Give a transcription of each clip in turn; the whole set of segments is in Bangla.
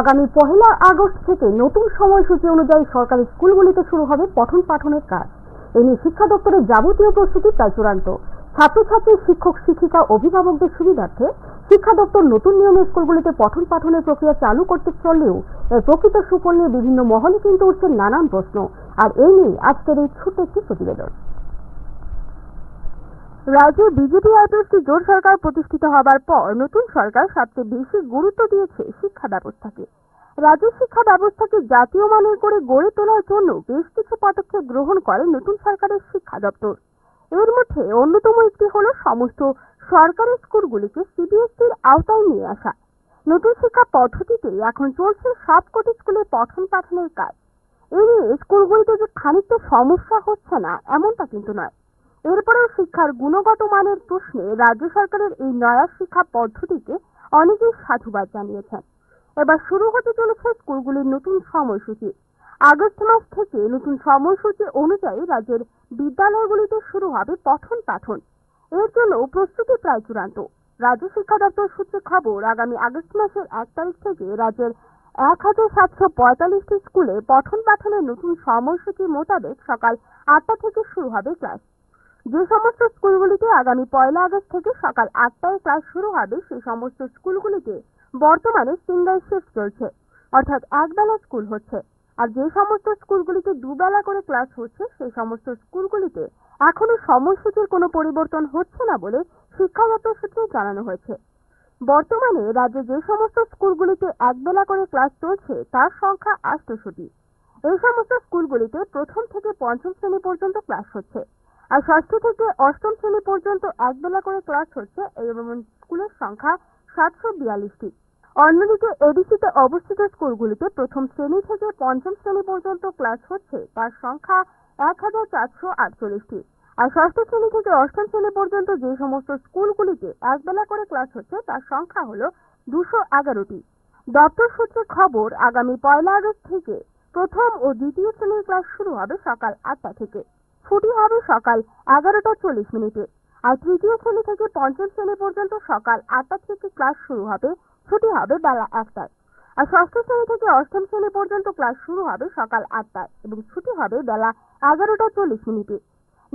আগামী পহেলা আগস্ট থেকে নতুন সময়সূচি অনুযায়ী সরকারি স্কুলগুলিতে শুরু হবে পঠন পাঠনের কাজ এ নিয়ে শিক্ষা দপ্তরের যাবতীয় প্রস্তুতি প্রায় চূড়ান্ত ছাত্রছাত্রী শিক্ষক শিক্ষিকা অভিভাবকদের সুবিধার্থে শিক্ষা দপ্তর নতুন নিয়মে স্কুলগুলিতে পঠন পাঠনের প্রক্রিয়া চালু করতে চললেও এর প্রকৃত সুফল নিয়ে বিভিন্ন মহলে কিন্তু উঠছে নানান প্রশ্ন আর এই নিয়ে আজকের এই ছোট একটি প্রতিবেদন রাজ্যে বিজেপি আদর্শে জোট সরকার প্রতিষ্ঠিত হবার পর নতুন সরকার সবচেয়ে বেশি গুরুত্ব দিয়েছে শিক্ষা ব্যবস্থাকে রাজ্য শিক্ষা ব্যবস্থাকে জাতীয় মানের করে গড়ে তোলার জন্য বেশ কিছু পদক্ষেপ গ্রহণ করে নতুন সরকারের শিক্ষা দপ্তর এর মধ্যে অন্যতম একটি হল সমস্ত সরকারি স্কুলগুলিকে সিবিএসসির আওতায় নিয়ে আসা নতুন শিক্ষা পদ্ধতিতে এখন চলছে সব কোটি স্কুলে পঠন পাঠনের কাজ এ নিয়ে স্কুলগুলিতে যে খানিকটা সমস্যা হচ্ছে না এমনটা কিন্তু নয় এরপরেও শিক্ষার গুণগত মানের প্রশ্নে রাজ্য সরকারের এই নয়া শিক্ষা পদ্ধতিকে অনেকেই সাধুবাদ জানিয়েছেন এবার শুরু হতে চলেছে স্কুলগুলির নতুন সময়সূচি আগস্ট মাস থেকে নতুন সময়সূচি অনুযায়ী রাজ্যের বিদ্যালয়গুলিতে শুরু হবে পঠন পাঠন এর জন্য প্রস্তুতি প্রায় চূড়ান্ত রাজ্য শিক্ষা দপ্তর সূত্রে খবর আগামী আগস্ট মাসের এক তারিখ থেকে রাজ্যের এক হাজার সাতশো পঁয়তাল্লিশটি স্কুলে পঠন পাঠনের নতুন সময়সূচি মোতাবেক সকাল আটটা থেকে শুরু হবে ক্লাস যে সমস্ত স্কুলগুলিতে আগামী পয়লা আগস্ট থেকে সকাল আটটায় ক্লাস শুরু হবে সেই সমস্ত স্কুলগুলিতে বর্তমানে সিঙ্গেল শিফট চলছে অর্থাৎ একবেলা স্কুল হচ্ছে আর যে সমস্ত স্কুলগুলিতে দুবেলা করে ক্লাস হচ্ছে সেই সমস্ত স্কুলগুলিতে এখনো সময়সূচির কোনো পরিবর্তন হচ্ছে না বলে শিক্ষা দপ্তর সূত্রে জানানো হয়েছে বর্তমানে রাজ্যে যে সমস্ত স্কুলগুলিতে একবেলা করে ক্লাস চলছে তার সংখ্যা আষ্টশোটি এই সমস্ত স্কুলগুলিতে প্রথম থেকে পঞ্চম শ্রেণী পর্যন্ত ক্লাস হচ্ছে আর ষষ্ঠ থেকে অষ্টম শ্রেণী পর্যন্ত একবেলা করে ক্লাস হচ্ছে এই স্কুলের সংখ্যা সাতশো বিয়াল্লিশটি অন্যদিকে এডিসিতে অবস্থিত স্কুলগুলিতে প্রথম শ্রেণী থেকে পঞ্চম শ্রেণী পর্যন্ত ক্লাস হচ্ছে তার সংখ্যা এক হাজার চারশো আটচল্লিশটি আর ষষ্ঠ শ্রেণী থেকে অষ্টম শ্রেণী পর্যন্ত যে সমস্ত স্কুলগুলিতে একবেলা করে ক্লাস হচ্ছে তার সংখ্যা হল দুশো এগারোটি দপ্তর সূত্রে খবর আগামী পয়লা আগস্ট থেকে প্রথম ও দ্বিতীয় শ্রেণীর ক্লাস শুরু হবে সকাল আটটা থেকে ছুটি হবে সকাল এগারোটা চল্লিশ মিনিটে আর তৃতীয় শ্রেণী থেকে পঞ্চম শ্রেণী পর্যন্ত সকাল আটটা থেকে ক্লাস শুরু হবে ছুটি হবে বেলা একটায় আর ষষ্ঠ শ্রেণী থেকে অষ্টম শ্রেণী পর্যন্ত ক্লাস শুরু হবে সকাল আটটায় এবং ছুটি হবে বেলা এগারোটা চল্লিশ মিনিটে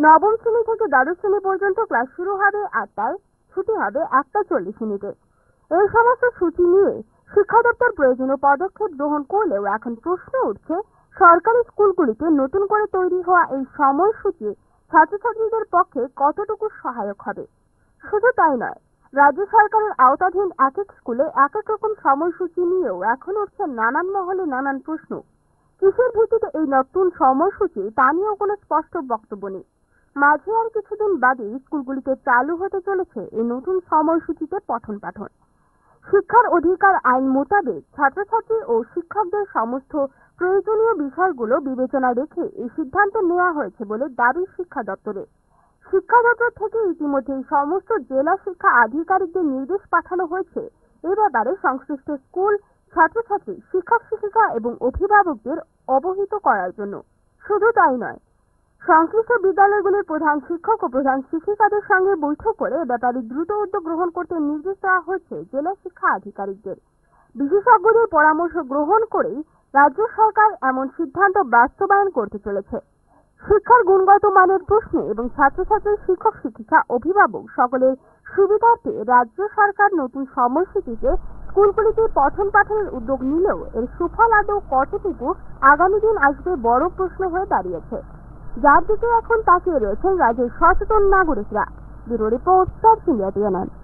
নবম শ্রেণী থেকে দ্বাদশ শ্রেণী পর্যন্ত ক্লাস শুরু হবে আটটায় ছুটি হবে একটা চল্লিশ মিনিটে এই সমস্ত সূচি নিয়ে শিক্ষা দপ্তর প্রয়োজনীয় পদক্ষেপ গ্রহণ করলেও এখন প্রশ্ন উঠছে সরকারি স্কুলগুলিতে নতুন করে তৈরি হওয়া এই সময়সূচি ছাত্রছাত্রীদের পক্ষে কতটুকু সহায়ক হবে শুধু তাই নয় রাজ্য সরকারের আওতাধীন এক এক স্কুলে এক এক রকম সময়সূচি নিয়েও এখন উঠছে নানান মহলে নানান প্রশ্ন কিসের ভিত্তিতে এই নতুন সময়সূচি তা নিয়েও কোনো স্পষ্ট বক্তব্য নেই মাঝে আর কিছুদিন বাদে স্কুলগুলিতে চালু হতে চলেছে এই নতুন সময়সূচিতে পঠন পাঠন শিক্ষার অধিকার আইন মোতাবেক ছাত্রছাত্রী ও শিক্ষকদের সমস্ত প্রয়োজনীয় বিষয়গুলো বিবেচনা রেখে এই সিদ্ধান্ত নেওয়া হয়েছে বলে দাবি শিক্ষা দপ্তরে শিক্ষা দপ্তর থেকে ইতিমধ্যেই সমস্ত জেলা শিক্ষা আধিকারিকদের নির্দেশ পাঠানো হয়েছে এ ব্যাপারে সংশ্লিষ্ট স্কুল ছাত্রছাত্রী শিক্ষক শিক্ষিকা এবং অভিভাবকদের অবহিত করার জন্য শুধু তাই নয় সংশ্লিষ্ট বিদ্যালয়গুলির প্রধান শিক্ষক ও প্রধান শিক্ষিকাদের সঙ্গে বৈঠক করে ব্যাপারে দ্রুত উদ্যোগ গ্রহণ করতে নির্দেশ দেওয়া হয়েছে জেলা শিক্ষা আধিকারিকদের বিশেষজ্ঞদের পরামর্শ গ্রহণ করেই রাজ্য সরকার এমন সিদ্ধান্ত বাস্তবায়ন করতে চলেছে শিক্ষার গুণগত মানের প্রশ্নে এবং ছাত্রছাত্রী শিক্ষক শিক্ষিকা অভিভাবক সকলের সুবিধার্থে রাজ্য সরকার নতুন সময়সূচিতে স্কুলগুলিতে পঠন পাঠনের উদ্যোগ নিলেও এর সুফল আদৌ কতটুকু আগামী দিন আসবে বড় প্রশ্ন হয়ে দাঁড়িয়েছে যার দিকে এখন তাকিয়ে রয়েছেন রাজ্যের সচেতন নাগরিকরা ব্যুরো রিপোর্ট সব